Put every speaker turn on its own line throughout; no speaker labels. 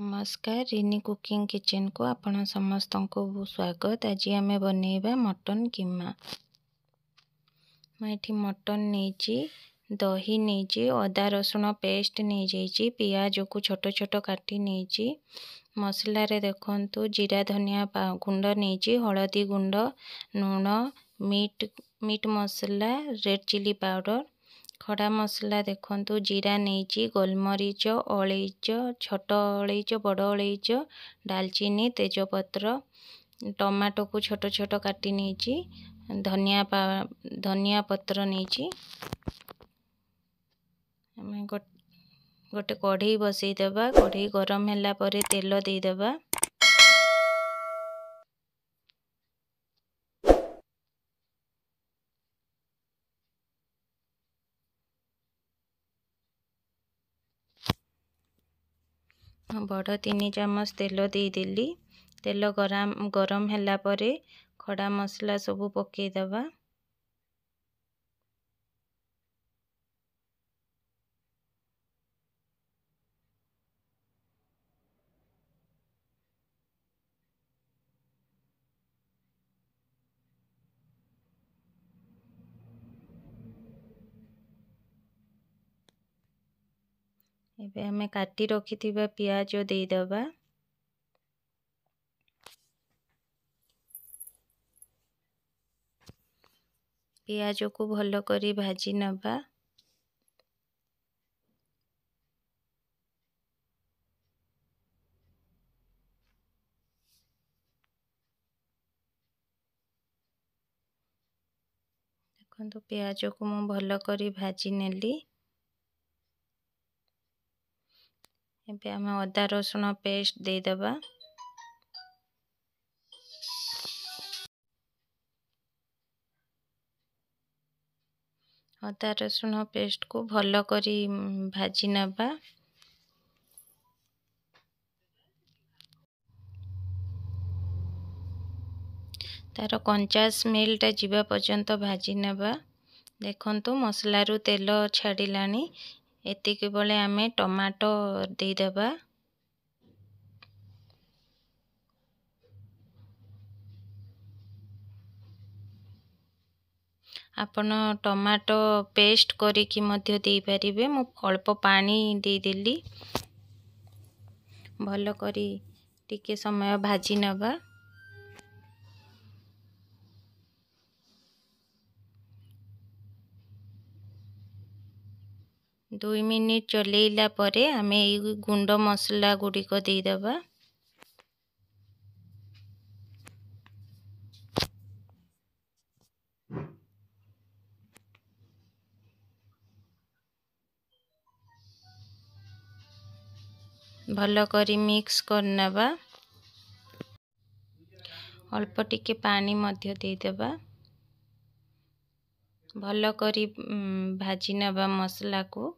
ନମସ୍କାର ରିନି କୁକିଂ କିଚେନକୁ ଆପଣ ସମସ୍ତଙ୍କୁ ସ୍ୱାଗତ ଆଜି ଆମେ ବନେଇବା ମଟନ କିମା ମୁଁ ଏଠି ମଟନ ନେଇଛି ଦହି ନେଇଛି ଅଦା ରସୁଣ ପେଷ୍ଟ ନେଇଯାଇଛି ପିଆଜକୁ ଛୋଟ ଛୋଟ କାଟି ନେଇଛି ମସଲାରେ ଦେଖନ୍ତୁ ଜିରା ଧନିଆ ଗୁଣ୍ଡ ନେଇଛି ହଳଦୀ ଗୁଣ୍ଡ ନୁଣ ମିଟ୍ ମିଟ୍ ମସଲା ରେଡ଼୍ ଚିଲି ପାଉଡ଼ର ଖଡ଼ା ମସଲା ଦେଖନ୍ତୁ ଜିରା ନେଇଛି ଗୋଲମରିଚ ଅଳେଇଚ ଛୋଟ ଅଳେଇଚ ବଡ଼ ଅଳେଇଚ ଡାଲଚିନି ତେଜପତ୍ର ଟମାଟୋକୁ ଛୋଟ ଛୋଟ କାଟି ନେଇଛି ଧନିଆ ଧନିଆ ପତ୍ର ନେଇଛି ଆମେ ଗୋଟେ କଢ଼େଇ ବସେଇଦେବା କଢ଼େଇ ଗରମ ହେଲା ପରେ ତେଲ ଦେଇଦେବା ବଡ଼ ତିନି ଚାମଚ ତେଲ ଦେଇଦେଲି ତେଲ ଗରମ ଗରମ ହେଲା ପରେ ଖଡ଼ା ମସଲା ସବୁ ପକାଇଦେବା ଏବେ ଆମେ କାଟି ରଖିଥିବା ପିଆଜ ଦେଇଦେବା ପିଆଜକୁ ଭଲ କରି ଭାଜି ନେବା ଦେଖନ୍ତୁ ପିଆଜକୁ ମୁଁ ଭଲ କରି ଭାଜି ନେଲି ଏବେ ଆମେ ଅଦା ରସୁଣ ପେଷ୍ଟ ଦେଇଦେବା ଅଦା ରସୁଣ ପେଷ୍ଟକୁ ଭଲ କରି ଭାଜି ନେବା ତାର କଞ୍ଚା ସ୍ମେଲଟା ଯିବା ପର୍ଯ୍ୟନ୍ତ ଭାଜି ନେବା ଦେଖନ୍ତୁ ମସଲାରୁ ତେଲ ଛାଡ଼ିଲାଣି एति के बले हमें टोमाटो दे देबा आपण टोमाटो पेस्ट करी कि मध्य देइ परबे मु अल्प पानी दे देली भलो करी टिके समय भाजी नबा ଦୁଇ ମିନିଟ୍ ଚଲେଇଲା ପରେ ଆମେ ଏଇ ଗୁଣ୍ଡ ମସଲା ଗୁଡ଼ିକ ଦେଇଦେବା ଭଲ କରି ମିକ୍ସ କରିନେବା ଅଳ୍ପ ଟିକେ ପାଣି ମଧ୍ୟ ଦେଇଦେବା ଭଲ କରି ଭାଜି ନେବା ମସଲାକୁ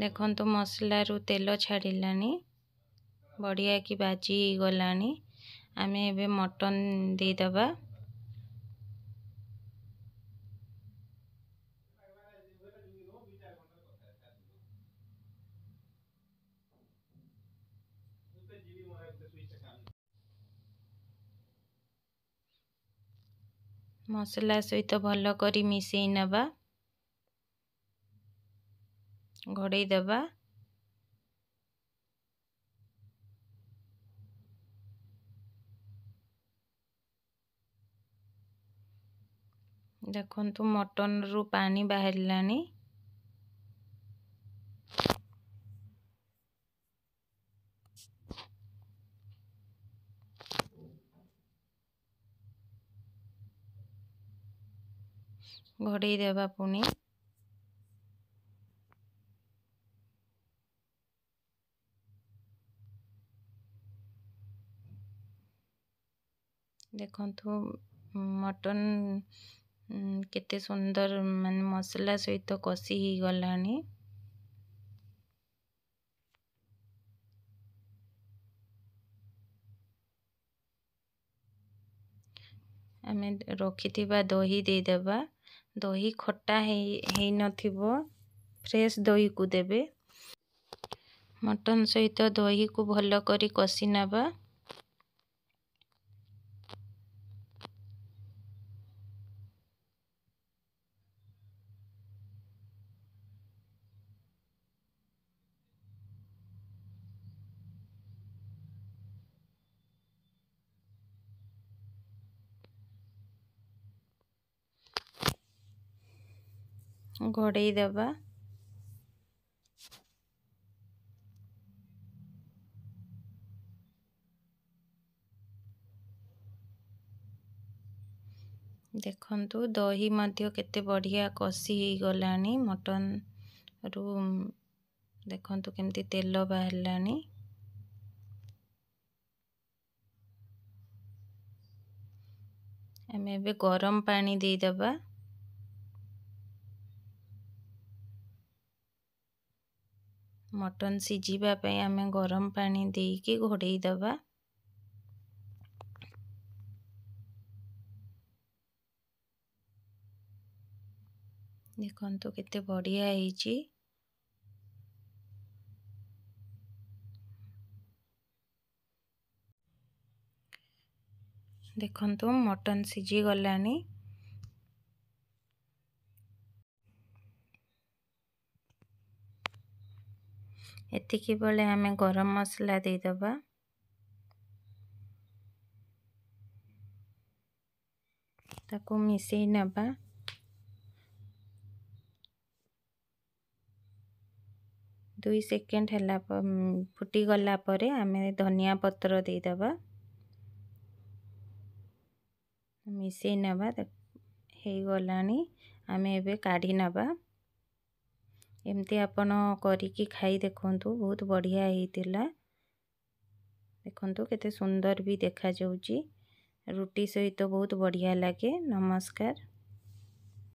ଦେଖନ୍ତୁ ମସଲାରୁ ତେଲ ଛାଡ଼ିଲାଣି ବଢ଼ିଆ କି ଭାଜି ହେଇଗଲାଣି ଆମେ ଏବେ ମଟନ୍ ଦେଇଦେବା ମସଲା ସହିତ ଭଲ କରି ମିଶାଇ ନେବା ଘୋଡ଼େଇ ଦେବା ଦେଖନ୍ତୁ ମଟନରୁ ପାଣି ବାହାରିଲାଣି ଘୋଡ଼େଇ ଦେବା ପୁଣି ଦେଖନ୍ତୁ ମଟନ୍ କେତେ ସୁନ୍ଦର ମାନେ ମସଲା ସହିତ କଷି ହେଇଗଲାଣି ଆମେ ରଖିଥିବା ଦହି ଦେଇଦେବା ଦହି ଖଟା ହେଇନଥିବ ଫ୍ରେଶ୍ ଦହିକୁ ଦେବେ ମଟନ୍ ସହିତ ଦହିକୁ ଭଲ କରି କଷି ନେବା ঘোড়েই দেবা ଦେଖନ୍ତୁ ଦହି ମଧ୍ୟ କେତେ ବଢ଼ିଆ କଷି ହେଇଗଲାଣି ମଟନ୍ରୁ ଦେଖନ୍ତୁ କେମିତି ତେଲ ବାହାରିଲାଣି ଆମେ ଏବେ ଗରମ ପାଣି ଦେଇଦେବା मटन सीझापी गरम पा दे कि घोड़ेद देखत के बढ़िया देखु मटन सीझी गला ଏତିକି ବେଳେ ଆମେ ଗରମ ମସଲା ଦେଇଦେବା ତାକୁ ମିଶାଇ ନେବା ଦୁଇ ସେକେଣ୍ଡ ହେଲା ଫୁଟିଗଲା ପରେ ଆମେ ଧନିଆ ପତ୍ର ଦେଇଦେବା ମିଶାଇ ନେବା ହେଇଗଲାଣି ଆମେ ଏବେ କାଢ଼ି ନେବା ଏମିତି ଆପଣ କରିକି ଖାଇ ଦେଖନ୍ତୁ ବହୁତ ବଢ଼ିଆ ହେଇଥିଲା ଦେଖନ୍ତୁ କେତେ ସୁନ୍ଦର ବି ଦେଖାଯାଉଛି ରୁଟି ସହିତ ବହୁତ ବଢ଼ିଆ ଲାଗେ ନମସ୍କାର